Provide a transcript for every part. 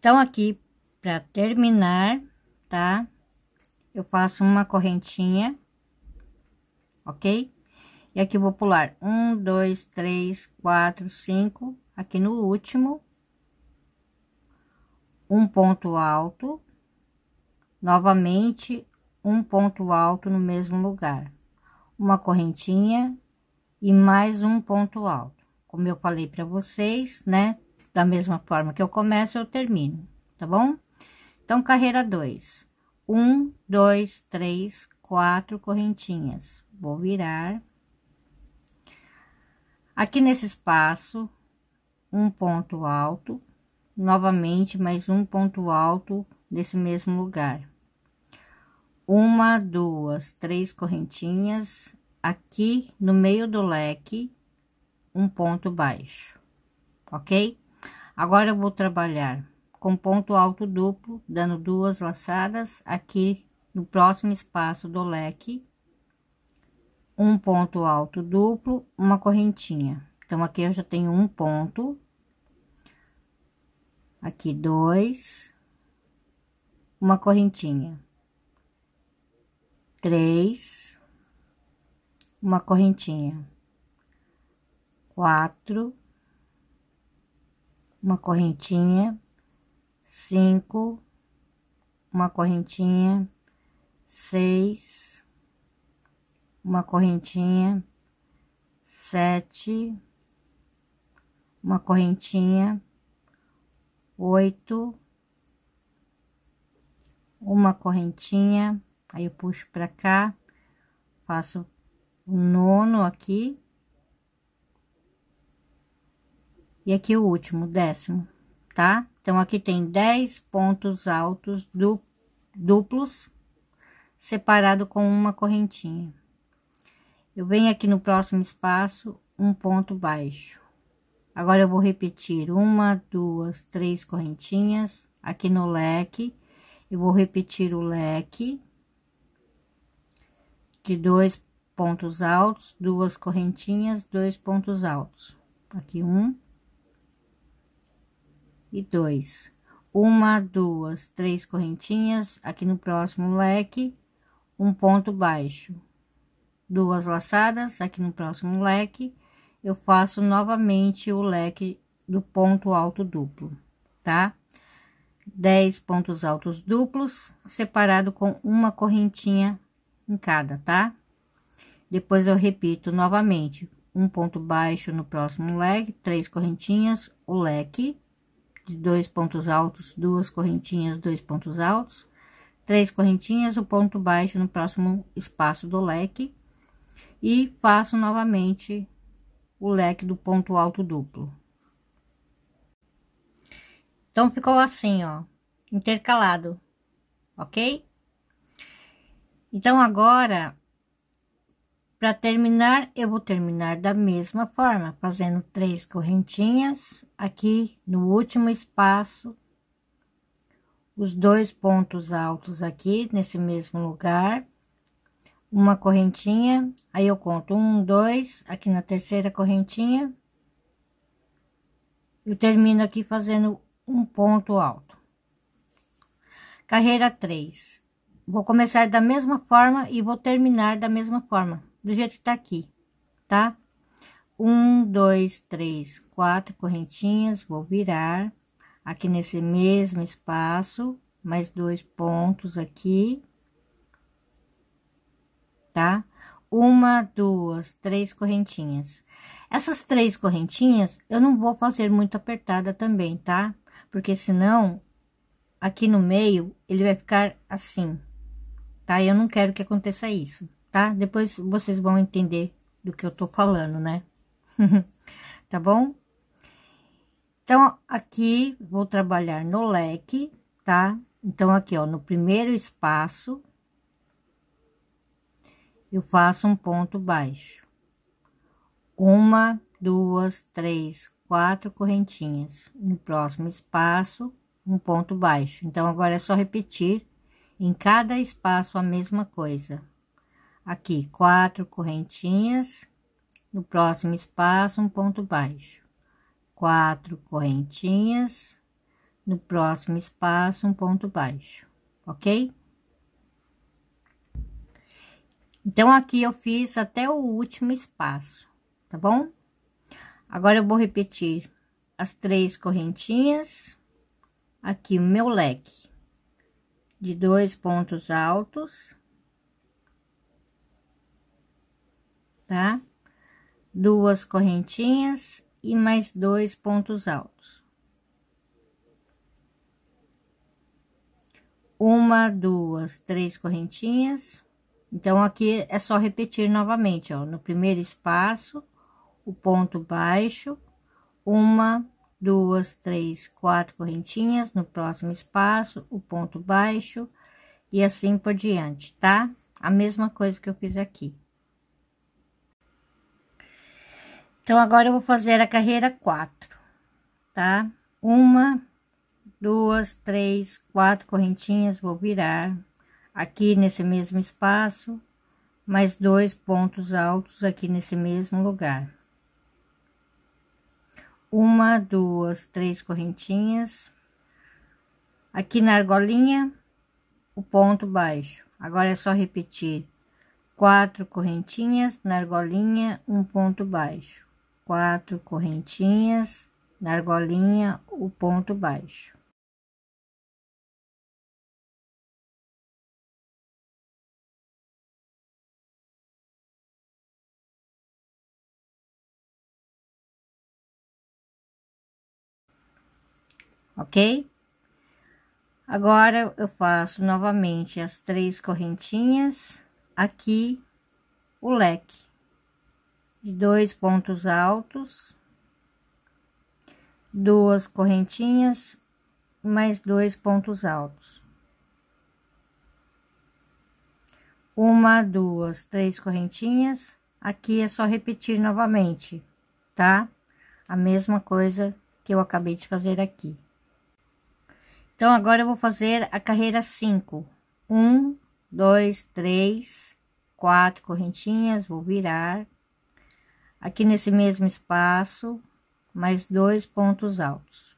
Então, aqui, para terminar, tá? Eu faço uma correntinha, ok? E aqui vou pular um, dois, três, quatro, cinco, aqui no último, um ponto alto, novamente um ponto alto no mesmo lugar, uma correntinha e mais um ponto alto. Como eu falei para vocês, né? Da mesma forma que eu começo, eu termino, tá bom? Então, carreira 2. um, dois, três, quatro correntinhas. Vou virar. Aqui nesse espaço, um ponto alto. Novamente, mais um ponto alto nesse mesmo lugar. Uma, duas, três correntinhas. Aqui no meio do leque, um ponto baixo, ok? Agora eu vou trabalhar com ponto alto duplo, dando duas laçadas aqui no próximo espaço do leque. Um ponto alto duplo, uma correntinha. Então, aqui eu já tenho um ponto. Aqui, dois. Uma correntinha. Três. Uma correntinha. Quatro uma correntinha, cinco, uma correntinha, seis, uma correntinha, sete, uma correntinha, oito, uma correntinha, aí eu puxo para cá, faço o nono aqui, E aqui o último, décimo, tá? Então, aqui tem 10 pontos altos duplos, separado com uma correntinha. Eu venho aqui no próximo espaço, um ponto baixo. Agora, eu vou repetir uma, duas, três correntinhas aqui no leque. Eu vou repetir o leque de dois pontos altos, duas correntinhas, dois pontos altos. Aqui um, e dois. Uma, duas, três correntinhas aqui no próximo leque, um ponto baixo. Duas laçadas aqui no próximo leque, eu faço novamente o leque do ponto alto duplo, tá? dez pontos altos duplos, separado com uma correntinha em cada, tá? Depois eu repito novamente, um ponto baixo no próximo leque, três correntinhas, o leque, dois pontos altos, duas correntinhas, dois pontos altos, três correntinhas, o ponto baixo no próximo espaço do leque, e faço novamente o leque do ponto alto duplo. Então, ficou assim, ó, intercalado, ok? Então, agora, para terminar, eu vou terminar da mesma forma, fazendo três correntinhas aqui no último espaço, os dois pontos altos aqui nesse mesmo lugar, uma correntinha, aí eu conto um, dois, aqui na terceira correntinha, eu termino aqui fazendo um ponto alto. Carreira 3, vou começar da mesma forma e vou terminar da mesma forma do jeito que tá aqui, tá? Um, dois, três, quatro correntinhas, vou virar aqui nesse mesmo espaço, mais dois pontos aqui, tá? Uma, duas, três correntinhas. Essas três correntinhas, eu não vou fazer muito apertada também, tá? Porque senão, aqui no meio, ele vai ficar assim, tá? Eu não quero que aconteça isso tá? Depois vocês vão entender do que eu tô falando, né? tá bom? Então, aqui vou trabalhar no leque, tá? Então, aqui, ó, no primeiro espaço, eu faço um ponto baixo. Uma, duas, três, quatro correntinhas. No próximo espaço, um ponto baixo. Então, agora é só repetir em cada espaço a mesma coisa aqui quatro correntinhas no próximo espaço um ponto baixo quatro correntinhas no próximo espaço um ponto baixo ok então aqui eu fiz até o último espaço tá bom agora eu vou repetir as três correntinhas aqui o meu leque de dois pontos altos tá? Duas correntinhas e mais dois pontos altos. Uma, duas, três correntinhas. Então, aqui é só repetir novamente, ó. No primeiro espaço, o ponto baixo, uma, duas, três, quatro correntinhas. No próximo espaço, o ponto baixo e assim por diante, tá? A mesma coisa que eu fiz aqui. Então, agora eu vou fazer a carreira 4, tá? Uma, duas, três, quatro correntinhas, vou virar aqui nesse mesmo espaço, mais dois pontos altos aqui nesse mesmo lugar. Uma, duas, três correntinhas. Aqui na argolinha, o ponto baixo. Agora é só repetir quatro correntinhas na argolinha, um ponto baixo quatro correntinhas, na argolinha, o ponto baixo. ok? Agora eu faço novamente as três correntinhas aqui o leque de dois pontos altos, duas correntinhas, mais dois pontos altos. Uma, duas, três correntinhas. Aqui é só repetir novamente, tá? A mesma coisa que eu acabei de fazer aqui. Então, agora eu vou fazer a carreira 5. Um, dois, três, quatro correntinhas, vou virar. Aqui nesse mesmo espaço, mais dois pontos altos.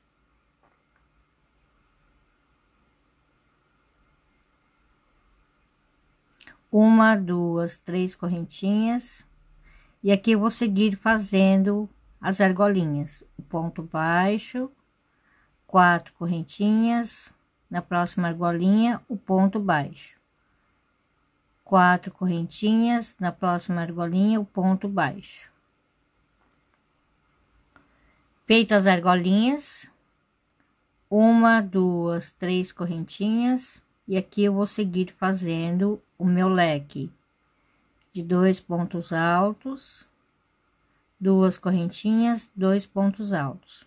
Uma, duas, três correntinhas. E aqui eu vou seguir fazendo as argolinhas. O ponto baixo, quatro correntinhas. Na próxima argolinha, o ponto baixo quatro correntinhas, na próxima argolinha o ponto baixo. Feitas as argolinhas, uma, duas, três correntinhas, e aqui eu vou seguir fazendo o meu leque de dois pontos altos, duas correntinhas, dois pontos altos.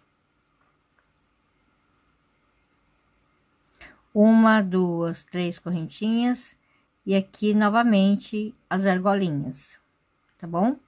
Uma, duas, três correntinhas, e aqui novamente as argolinhas, tá bom?